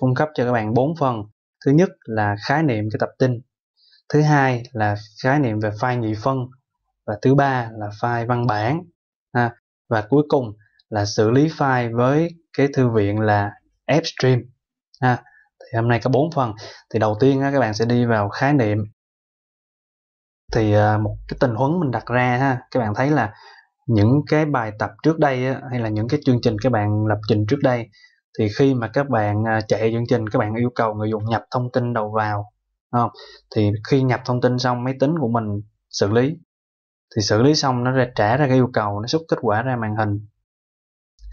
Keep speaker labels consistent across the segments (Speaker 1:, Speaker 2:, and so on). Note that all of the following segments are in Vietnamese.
Speaker 1: cung cấp cho các bạn bốn phần thứ nhất là khái niệm cái tập tin thứ hai là khái niệm về file nhị phân và thứ ba là file văn bản ha. và cuối cùng là xử lý file với cái thư viện là fstream ha. thì hôm nay có bốn phần thì đầu tiên các bạn sẽ đi vào khái niệm thì à, một cái tình huống mình đặt ra ha các bạn thấy là những cái bài tập trước đây hay là những cái chương trình các bạn lập trình trước đây thì khi mà các bạn à, chạy chương trình các bạn yêu cầu người dùng nhập thông tin đầu vào đúng không thì khi nhập thông tin xong máy tính của mình xử lý thì xử lý xong nó ra trả ra cái yêu cầu nó xuất kết quả ra màn hình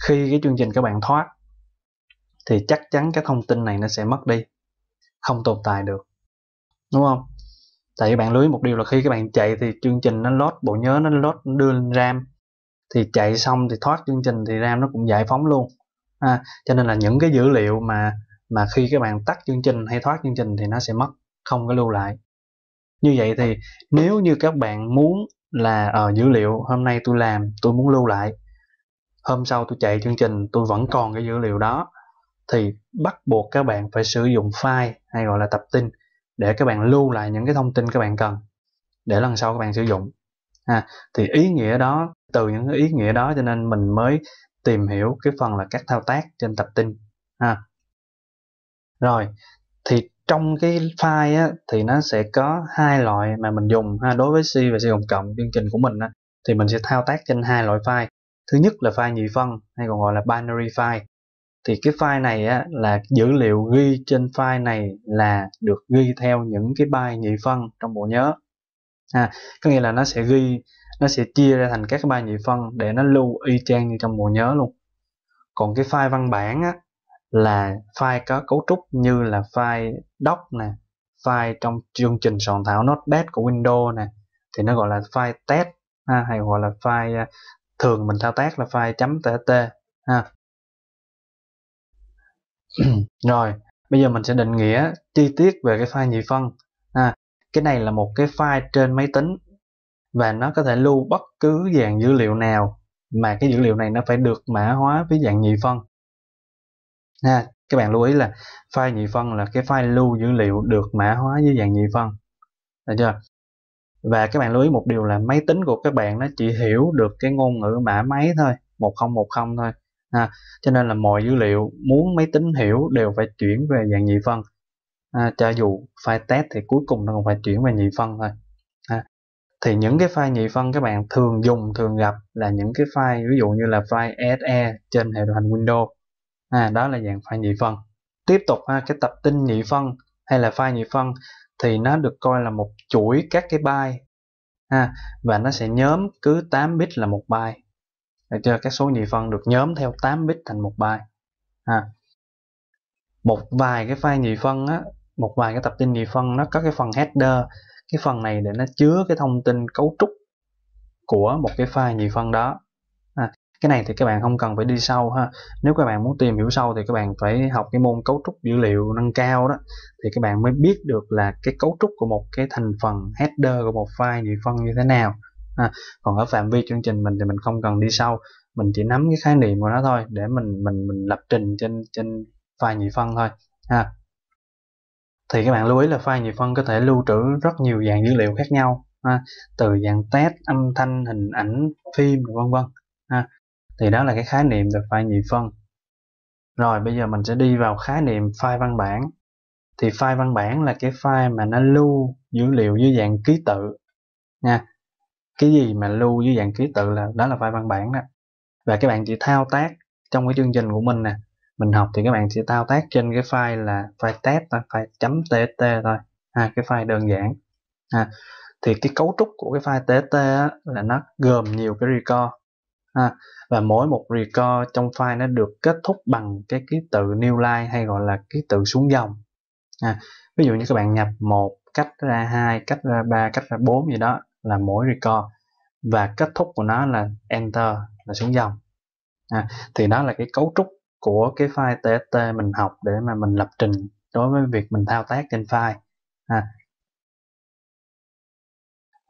Speaker 1: khi cái chương trình các bạn thoát thì chắc chắn cái thông tin này nó sẽ mất đi không tồn tại được đúng không tại vì bạn lưu ý một điều là khi các bạn chạy thì chương trình nó load bộ nhớ nó load đưa lên ram thì chạy xong thì thoát chương trình thì ram nó cũng giải phóng luôn à, cho nên là những cái dữ liệu mà mà khi các bạn tắt chương trình hay thoát chương trình thì nó sẽ mất không có lưu lại như vậy thì nếu như các bạn muốn là ở ờ, dữ liệu hôm nay tôi làm tôi muốn lưu lại hôm sau tôi chạy chương trình tôi vẫn còn cái dữ liệu đó thì bắt buộc các bạn phải sử dụng file hay gọi là tập tin để các bạn lưu lại những cái thông tin các bạn cần để lần sau các bạn sử dụng ha thì ý nghĩa đó từ những cái ý nghĩa đó cho nên mình mới tìm hiểu cái phần là các thao tác trên tập tin ha rồi thì trong cái file á, thì nó sẽ có hai loại mà mình dùng ha đối với C và C cộng cộng chương trình của mình á, thì mình sẽ thao tác trên hai loại file thứ nhất là file nhị phân hay còn gọi là binary file thì cái file này á, là dữ liệu ghi trên file này là được ghi theo những cái byte nhị phân trong bộ nhớ ha có nghĩa là nó sẽ ghi nó sẽ chia ra thành các ba nhị phân để nó lưu y chang như trong bộ nhớ luôn còn cái file văn bản á là file có cấu trúc như là file doc nè file trong chương trình soạn thảo notepad của Windows nè thì nó gọi là file test ha, hay gọi là file à, thường mình thao tác là file .tt ha rồi bây giờ mình sẽ định nghĩa chi tiết về cái file nhị phân ha cái này là một cái file trên máy tính và nó có thể lưu bất cứ dạng dữ liệu nào mà cái dữ liệu này nó phải được mã hóa với dạng nhị phân ha các bạn lưu ý là file nhị phân là cái file lưu dữ liệu được mã hóa với dạng nhị phân được chưa và các bạn lưu ý một điều là máy tính của các bạn nó chỉ hiểu được cái ngôn ngữ mã máy thôi 1010 thôi ha. cho nên là mọi dữ liệu muốn máy tính hiểu đều phải chuyển về dạng nhị phân à, cho dù file test thì cuối cùng nó cũng phải chuyển về nhị phân thôi thì những cái file nhị phân các bạn thường dùng thường gặp là những cái file ví dụ như là file SE trên hệ điều hành Windows à, đó là dạng file nhị phân tiếp tục ha, cái tập tin nhị phân hay là file nhị phân thì nó được coi là một chuỗi các cái byte ha, và nó sẽ nhóm cứ 8 bit là một byte được chưa các số nhị phân được nhóm theo 8 bit thành một byte ha. một vài cái file nhị phân á một vài cái tập tin nhị phân nó có cái phần header cái phần này để nó chứa cái thông tin cấu trúc của một cái file nhị phân đó à, cái này thì các bạn không cần phải đi sâu ha nếu các bạn muốn tìm hiểu sâu thì các bạn phải học cái môn cấu trúc dữ liệu nâng cao đó thì các bạn mới biết được là cái cấu trúc của một cái thành phần header của một file nhị phân như thế nào à, còn ở phạm vi chương trình mình thì mình không cần đi sâu mình chỉ nắm cái khái niệm của nó thôi để mình mình mình lập trình trên trên file nhị phân thôi ha à, thì các bạn lưu ý là file nhị phân có thể lưu trữ rất nhiều dạng dữ liệu khác nhau ha, từ dạng test âm thanh hình ảnh phim vân vân thì đó là cái khái niệm về file nhị phân rồi bây giờ mình sẽ đi vào khái niệm file văn bản thì file văn bản là cái file mà nó lưu dữ liệu dưới dạng ký tự nha cái gì mà lưu dưới dạng ký tự là đó là file văn bản đó và các bạn chỉ thao tác trong cái chương trình của mình nè mình học thì các bạn sẽ thao tác trên cái file là file test thôi file chấm tst thôi ha à, cái file đơn giản ha à, thì cái cấu trúc của cái file tst á, là nó gồm nhiều cái record ha à, và mỗi một record trong file nó được kết thúc bằng cái ký tự new line hay gọi là ký tự xuống dòng ha. ví dụ như các bạn nhập một cách ra hai cách ra ba cách ra bốn gì đó là mỗi record và kết thúc của nó là enter là xuống dòng à, thì đó là cái cấu trúc của cái file txt mình học để mà mình lập trình đối với việc mình thao tác trên file à.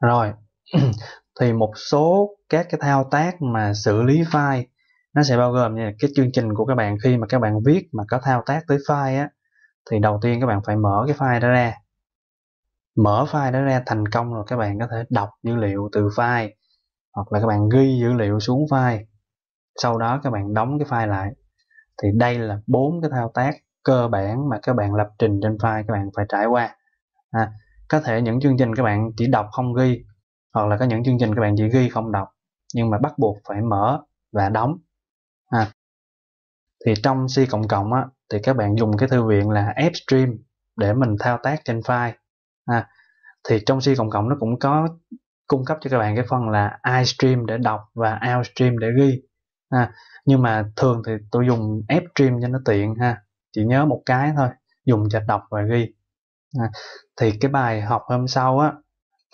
Speaker 1: rồi thì một số các cái thao tác mà xử lý file nó sẽ bao gồm như cái chương trình của các bạn khi mà các bạn viết mà có thao tác tới file á thì đầu tiên các bạn phải mở cái file đó ra mở file đó ra thành công rồi các bạn có thể đọc dữ liệu từ file hoặc là các bạn ghi dữ liệu xuống file sau đó các bạn đóng cái file lại thì đây là bốn cái thao tác cơ bản mà các bạn lập trình trên file các bạn phải trải qua à, có thể những chương trình các bạn chỉ đọc không ghi hoặc là có những chương trình các bạn chỉ ghi không đọc nhưng mà bắt buộc phải mở và đóng à, thì trong C cộng cộng thì các bạn dùng cái thư viện là fstream để mình thao tác trên file à, thì trong C cộng cộng nó cũng có cung cấp cho các bạn cái phần là iStream để đọc và outstream để ghi ha nhưng mà thường thì tôi dùng ép stream cho nó tiện ha chỉ nhớ một cái thôi dùng cho đọc và ghi à, thì cái bài học hôm sau á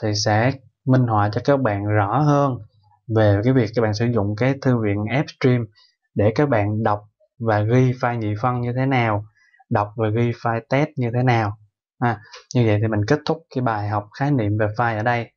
Speaker 1: thì sẽ minh họa cho các bạn rõ hơn về cái việc các bạn sử dụng cái thư viện AppStream để các bạn đọc và ghi file nhị phân như thế nào đọc và ghi file test như thế nào à, như vậy thì mình kết thúc cái bài học khái niệm về file ở đây